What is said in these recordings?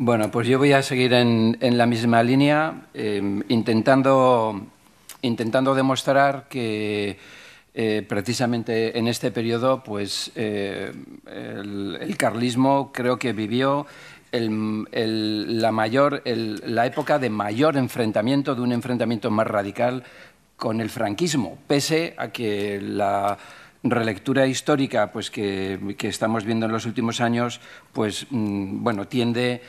Bueno, pues yo voy a seguir en, la misma línea, em, intentando, intentando demostrar que eh, precisamente en este periodo, pues eh, el, carlismo creo que vivió la, mayor, la época de mayor enfrentamiento, de un enfrentamiento más radical con el franquismo, pese a que la relectura histórica pues, que, que, estamos viendo en los últimos años pues, mm, bueno, tiende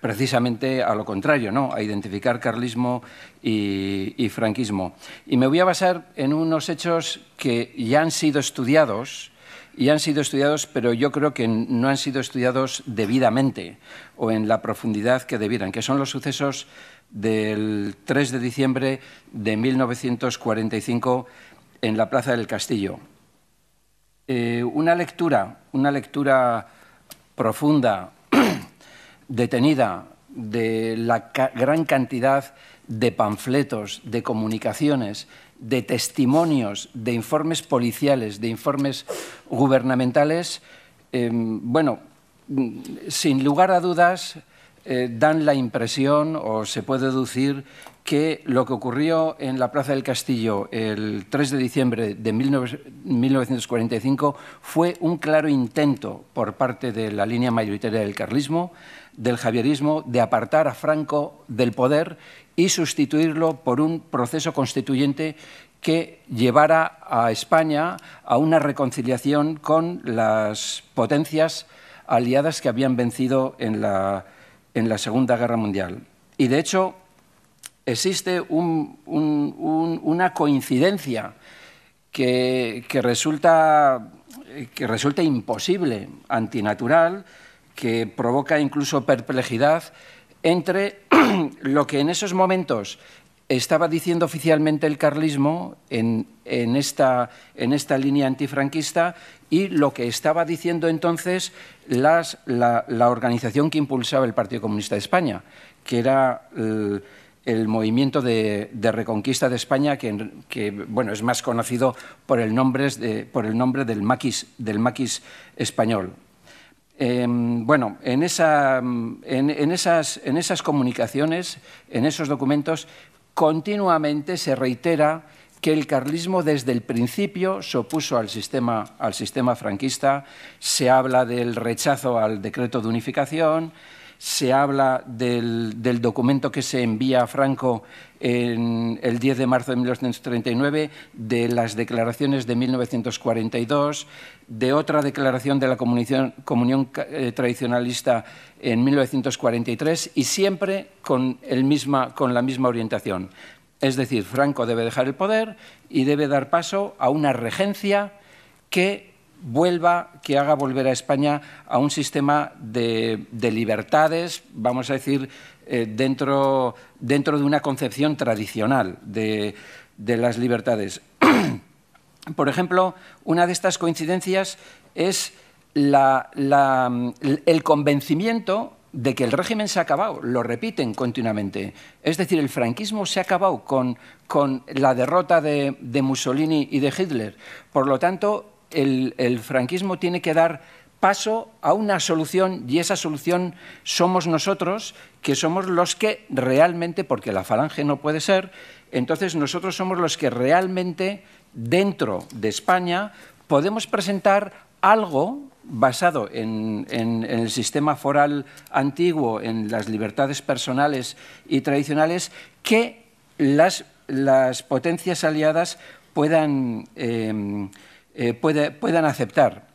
precisamente a lo contrario, ¿no? a identificar carlismo y, franquismo. Y me voy a basar en unos hechos que ya han sido estudiados, y han sido estudiados, pero yo creo que no han sido estudiados debidamente o en la profundidad que debieran, que son los sucesos del 3 de diciembre de 1945 en la Plaza del Castillo. Eh, una lectura, una lectura profunda detenida de la gran cantidad de panfletos, de comunicaciones, de testimonios, de informes policiales, de informes gubernamentales, em, bueno, mm, sin lugar a dudas, eh, dan la impresión o se puede deducir que lo que ocurrió en la Plaza del Castillo el 3 de diciembre de 1945 fue un claro intento por parte de la línea mayoritaria del carlismo, del javierismo, de apartar a Franco del poder y sustituirlo por un proceso constituyente que llevara a España a una reconciliación con las potencias aliadas que habían vencido en la en la Segunda Guerra Mundial. Y de hecho, existe una coincidencia resulta, que resulta imposible, antinatural, que provoca incluso perplejidad entre lo que en esos momentos estaba diciendo oficialmente el carlismo en, esta, en, esta, línea antifranquista y lo que estaba diciendo entonces la, organización que impulsaba el Partido Comunista de España, que era el, movimiento de, reconquista de España, que, bueno, es más conocido por el nombre, por el nombre del, maquis, del maquis español. Em, bueno, en, esa, en, esas, en esas comunicaciones, en esos documentos, continuamente se reitera que el carlismo desde el principio se opuso al sistema, al sistema franquista, se habla del rechazo al decreto de unificación, se habla del, del, documento que se envía a Franco en el 10 de marzo de 1939, de las declaraciones de 1942, de otra declaración de la comunión, comunión eh, tradicionalista en 1943 y siempre con, el misma, con la misma orientación. Es decir, Franco debe dejar el poder y debe dar paso a una regencia que vuelva, que haga volver a España a un sistema de, libertades, vamos a decir, eh, dentro, dentro de una concepción tradicional de, las libertades. Por ejemplo, una de estas coincidencias es el convencimiento de que el régimen se ha acabado, lo repiten continuamente. Es decir, el franquismo se ha acabado con, con la derrota de, de Mussolini y de Hitler. Por lo tanto, el, franquismo tiene que dar paso a una solución y esa solución somos nosotros, que somos los que realmente, porque la falange no puede ser, entonces nosotros somos los que realmente dentro de España podemos presentar algo basado en, el sistema foral antiguo, en las libertades personales y tradicionales, que las, potencias aliadas puedan... Eh, eh, puedan aceptar.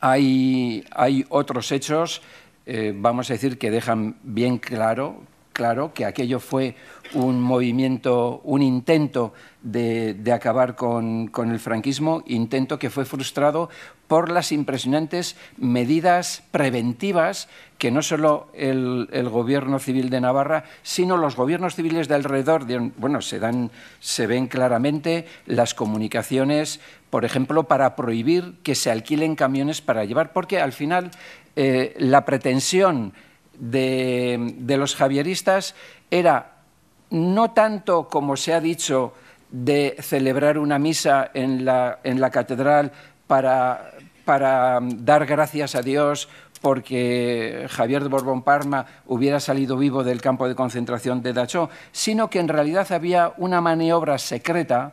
Hay, hay otros hechos, eh, vamos a decir, que dejan bien claro claro que aquello fue un movimiento, un intento de, acabar con, el franquismo, intento que fue frustrado por las impresionantes medidas preventivas que no solo el, gobierno civil de Navarra, sino los gobiernos civiles de alrededor, bueno, se, dan, se ven claramente las comunicaciones, por ejemplo, para prohibir que se alquilen camiones para llevar, porque al final eh, la pretensión de, los javieristas era no tanto, como se ha dicho, de celebrar una misa en la, en la catedral para, para dar gracias a Dios porque Javier de Borbón Parma hubiera salido vivo del campo de concentración de Dachau, sino que en realidad había una maniobra secreta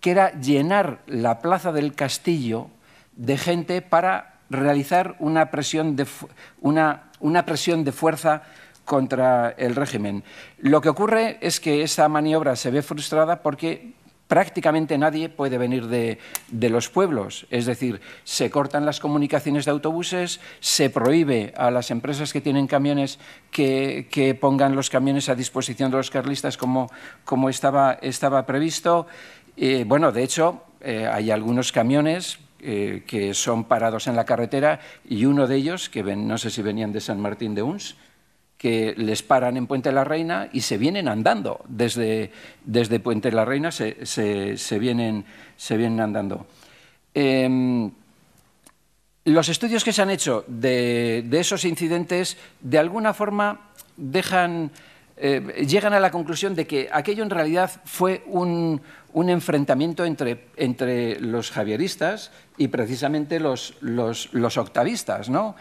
que era llenar la plaza del castillo de gente para realizar una presión de una una presión de fuerza contra el régimen. Lo que ocurre es que esa maniobra se ve frustrada porque prácticamente nadie puede venir de, los pueblos. Es decir, se cortan las comunicaciones de autobuses, se prohíbe a las empresas que tienen camiones que, que pongan los camiones a disposición de los carlistas como, como estaba, estaba previsto. Eh, bueno, de hecho, eh, hay algunos camiones eh, que son parados en la carretera y uno de ellos, que no sé si venían de San Martín de Uns, que les paran en Puente la Reina y se vienen andando desde, desde Puente la Reina, se, vienen, se vienen, andando. Em, los estudios que se han hecho de, de esos incidentes, de alguna forma, dejan eh, llegan a la conclusión de que aquello en realidad fue un, enfrentamiento entre, los javieristas y precisamente los, octavistas. ¿no?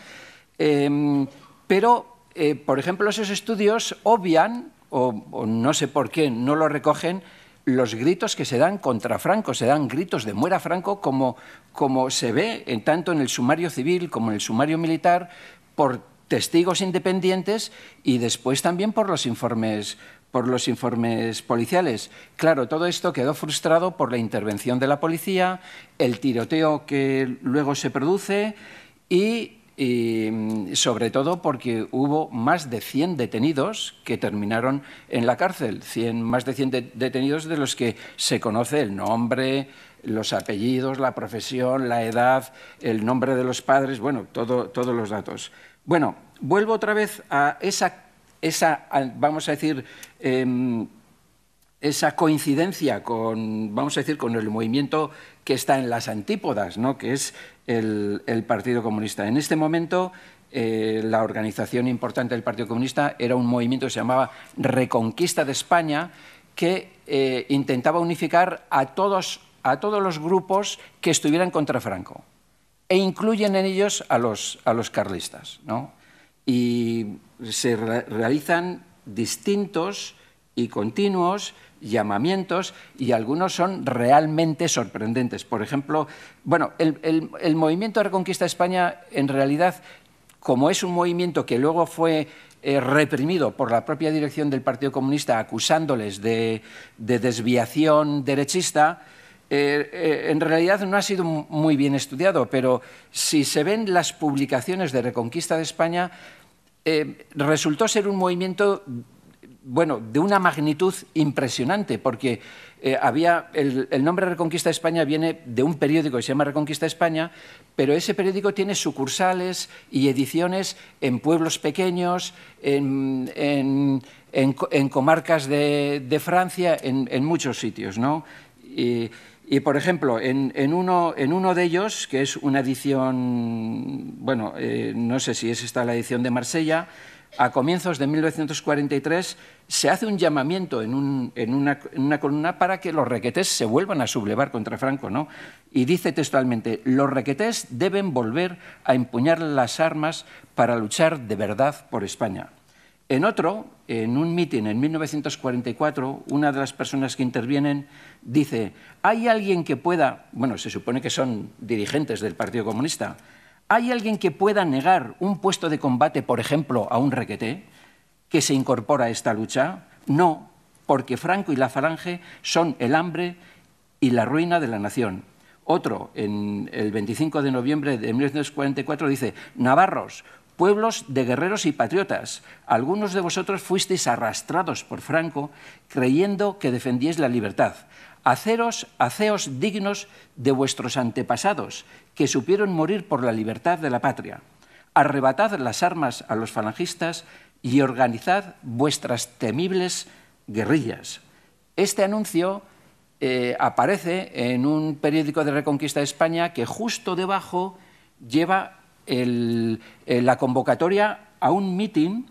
Em, pero, eh, por ejemplo, esos estudios obvian, o, no sé por qué no lo recogen, los gritos que se dan contra Franco, se dan gritos de muera Franco como, como se ve en, tanto en el sumario civil como en el sumario militar por testigos independientes y después también por los informes por los informes policiales. Claro, todo esto quedó frustrado por la intervención de la policía, el tiroteo que luego se produce y, sobre todo porque hubo más de 100 detenidos que terminaron en la cárcel, más de 100 detenidos de los que se conoce el nombre, los apellidos, la profesión, la edad, el nombre de los padres, bueno, todos los datos. Bueno, vuelvo otra vez a esa, esa vamos a decir, em, esa coincidencia con, vamos a decir, con el movimiento que está en las antípodas, ¿no? que es el, Partido Comunista. En este momento, eh, la organización importante del Partido Comunista era un movimiento que se llamaba Reconquista de España, que eh, intentaba unificar a todos, a todos los grupos que estuvieran contra Franco e incluyen en ellos a los, carlistas. Y se realizan distintos y continuos llamamientos y algunos son realmente sorprendentes. Por ejemplo, bueno, el, movimiento de Reconquista de España en realidad, como es un movimiento que luego fue eh, reprimido por la propia dirección del Partido Comunista acusándoles de, de desviación derechista, eh, eh, en realidad no ha sido muy bien estudiado, pero si se ven las publicaciones de Reconquista de España, eh, resultó ser un movimiento bueno, de una magnitud impresionante, porque había el, nombre Reconquista de España viene de un periódico que se llama Reconquista de España, pero ese periódico tiene sucursales y ediciones en pueblos pequeños, en, comarcas de, de Francia, en, muchos sitios, ¿no? Y, por ejemplo, en, uno, de ellos, que es una edición, bueno, eh, no sé si es esta la edición de Marsella, a comienzos de 1943 se hace un llamamiento en, una, en, una, columna para que los requetés se vuelvan a sublevar contra Franco, ¿no? Y dice textualmente, los requetés deben volver a empuñar las armas para luchar de verdad por España. En otro, en un mitin en 1944, una de las personas que intervienen dice, ¿hay alguien que pueda, bueno, se supone que son dirigentes del Partido Comunista, ¿hay alguien que pueda negar un puesto de combate, por ejemplo, a un requeté que se incorpora a esta lucha? No, porque Franco y la Falange son el hambre y la ruina de la nación. Otro, en el 25 de noviembre de 1944, dice, Navarros, pueblos de guerreros y patriotas. Algunos de vosotros fuisteis arrastrados por Franco creyendo que defendíais la libertad. Haceros, haceos dignos de vuestros antepasados, que supieron morir por la libertad de la patria. Arrebatad las armas a los falangistas y organizad vuestras temibles guerrillas. Este anuncio eh, aparece en un periódico de Reconquista de España que justo debajo lleva eh, la convocatoria a un meeting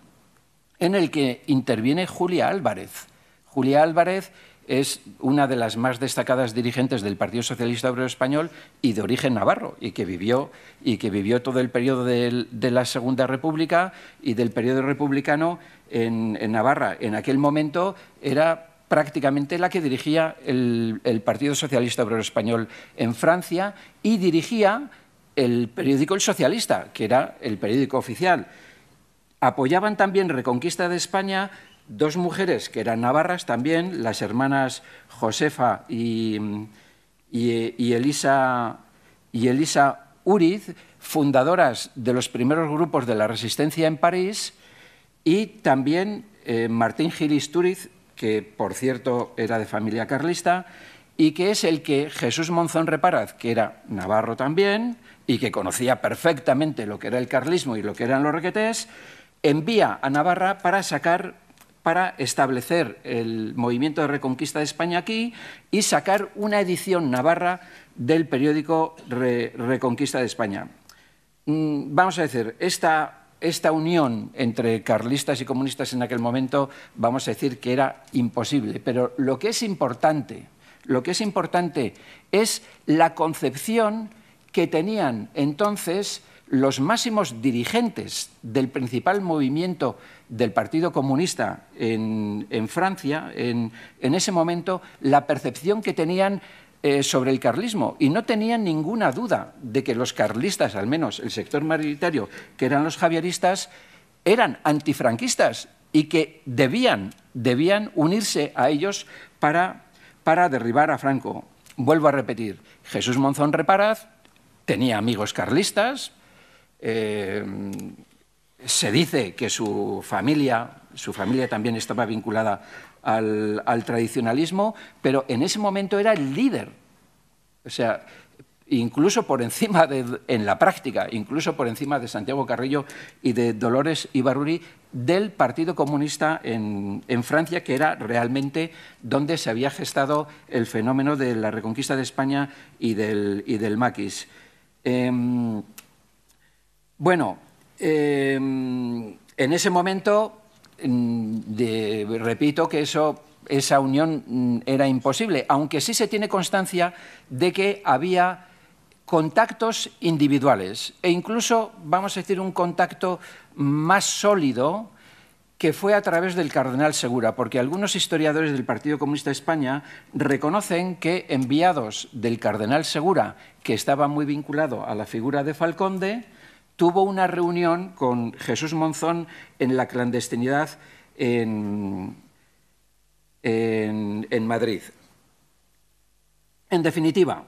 en el que interviene Julia Álvarez. Julia Álvarez es una de las más destacadas dirigentes del Partido Socialista Obrero Español y de origen navarro, y que vivió, y que vivió todo el periodo de, la Segunda República y del periodo republicano en, Navarra. En aquel momento era prácticamente la que dirigía el, el Partido Socialista Obrero Español en Francia y dirigía el periódico El Socialista, que era el periódico oficial. Apoyaban también Reconquista de España dos mujeres que eran navarras también, las hermanas Josefa y, Elisa, y Uriz, fundadoras de los primeros grupos de la resistencia en París, y también eh, Martín Gilis que por cierto era de familia carlista, y que es el que Jesús Monzón Reparaz, que era navarro también, y que conocía perfectamente lo que era el carlismo y lo que eran los requetés, envía a Navarra para sacar para establecer el movimiento de reconquista de España aquí y sacar una edición navarra del periódico Reconquista de España. Mm, vamos a decir, esta, esta unión entre carlistas y comunistas en aquel momento, vamos a decir que era imposible, pero lo que es importante, lo que es importante es la concepción que tenían entonces los máximos dirigentes del principal movimiento del Partido Comunista en, Francia, en, ese momento, la percepción que tenían eh, sobre el carlismo. Y no tenían ninguna duda de que los carlistas, al menos el sector mayoritario, que eran los javieristas, eran antifranquistas y que debían, debían unirse a ellos para, para derribar a Franco. Vuelvo a repetir, Jesús Monzón Reparaz tenía amigos carlistas, eh, se dice que su familia, su familia también estaba vinculada al, tradicionalismo, pero en ese momento era el líder. O sea, incluso por encima de, en la práctica, incluso por encima de Santiago Carrillo y de Dolores Ibaruri, del Partido Comunista en, Francia, que era realmente donde se había gestado el fenómeno de la reconquista de España y del, y del maquis. Em, bueno, em, en ese momento, mm, repito que eso, esa unión mm, era imposible, aunque sí se tiene constancia de que había contactos individuales e incluso, vamos a decir, un contacto más sólido que fue a través del cardenal Segura, porque algunos historiadores del Partido Comunista de España reconocen que enviados del cardenal Segura, que estaba muy vinculado a la figura de Falconde, tuvo una reunión con Jesús Monzón en la clandestinidad en, en, en Madrid. En definitiva,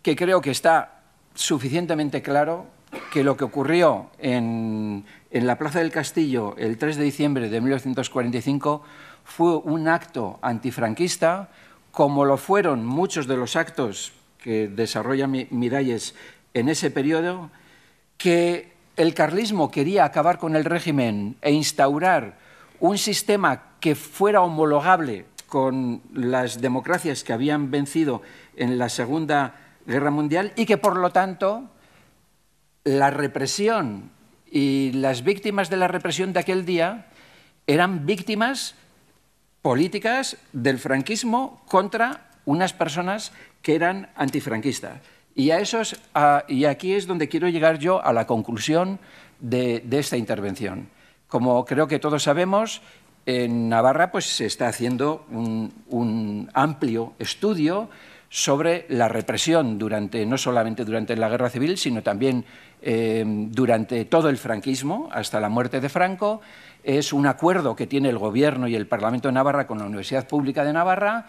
que creo que está suficientemente claro que lo que ocurrió en en la Plaza del Castillo el 3 de diciembre de 1945 fue un acto antifranquista, como lo fueron muchos de los actos que desarrolla Miralles en ese periodo, que el carlismo quería acabar con el régimen e instaurar un sistema que fuera homologable con las democracias que habían vencido en la Segunda Guerra Mundial y que, por lo tanto, la represión y las víctimas de la represión de aquel día eran víctimas políticas del franquismo contra unas personas que eran antifranquistas. Y, a esos, y aquí es donde quiero llegar yo a la conclusión de, esta intervención. Como creo que todos sabemos, en Navarra pues, se está haciendo un, un amplio estudio sobre la represión durante, no solamente durante la guerra civil, sino también eh, durante todo el franquismo, hasta la muerte de Franco. Es un acuerdo que tiene el Gobierno y el Parlamento de Navarra con la Universidad Pública de Navarra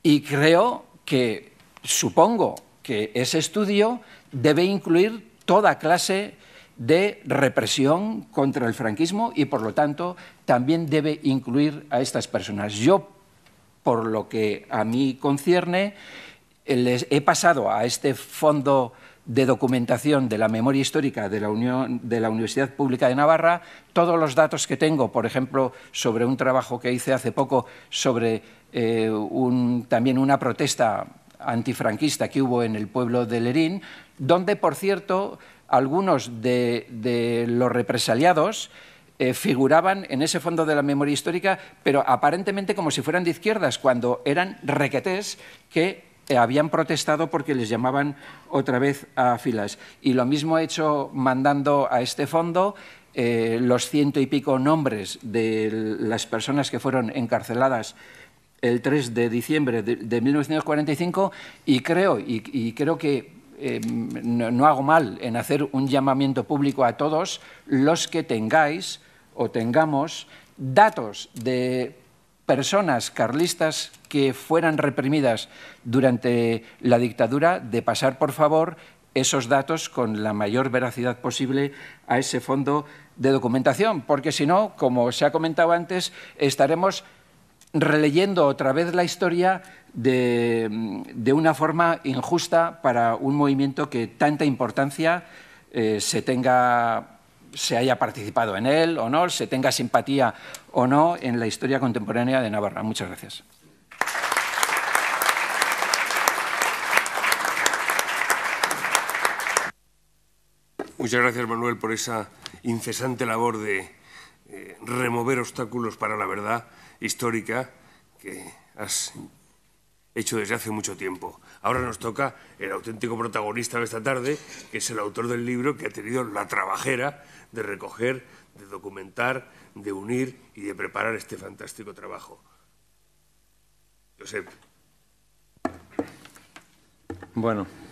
y creo que, supongo que ese estudio debe incluir toda clase de represión contra el franquismo y, por lo tanto, también debe incluir a estas personas. Yo, por lo que a mí concierne, he pasado a este fondo de documentación de la memoria histórica de la, Unión, de la Universidad Pública de Navarra, todos los datos que tengo, por ejemplo, sobre un trabajo que hice hace poco sobre eh, también una protesta antifranquista que hubo en el pueblo de Lerín, donde, por cierto, algunos de, los represaliados eh, figuraban en ese fondo de la memoria histórica, pero aparentemente como si fueran de izquierdas, cuando eran requetés que eh, habían protestado porque les llamaban otra vez a filas. Y lo mismo ha hecho mandando a este fondo eh, los ciento y pico nombres de las personas que fueron encarceladas el 3 de diciembre de, 1945 y creo, y, creo que em, no, hago mal en hacer un llamamiento público a todos los que tengáis o tengamos datos de personas carlistas que fueran reprimidas durante la dictadura de pasar, por favor, esos datos con la mayor veracidad posible a ese fondo de documentación, porque si no, como se ha comentado antes, estaremos releyendo otra vez la historia de, una forma injusta para un movimiento que tanta importancia eh, se tenga se haya participado en él o no, se tenga simpatía o no en la historia contemporánea de Navarra. Muchas gracias. Muchas gracias, Manuel, por esa incesante labor de eh, remover obstáculos para la verdad histórica que has hecho desde hace mucho tiempo. Ahora nos toca el auténtico protagonista de esta tarde, que es el autor del libro que ha tenido la trabajera de recoger, de documentar, de unir y de preparar este fantástico trabajo. Josep. Bueno,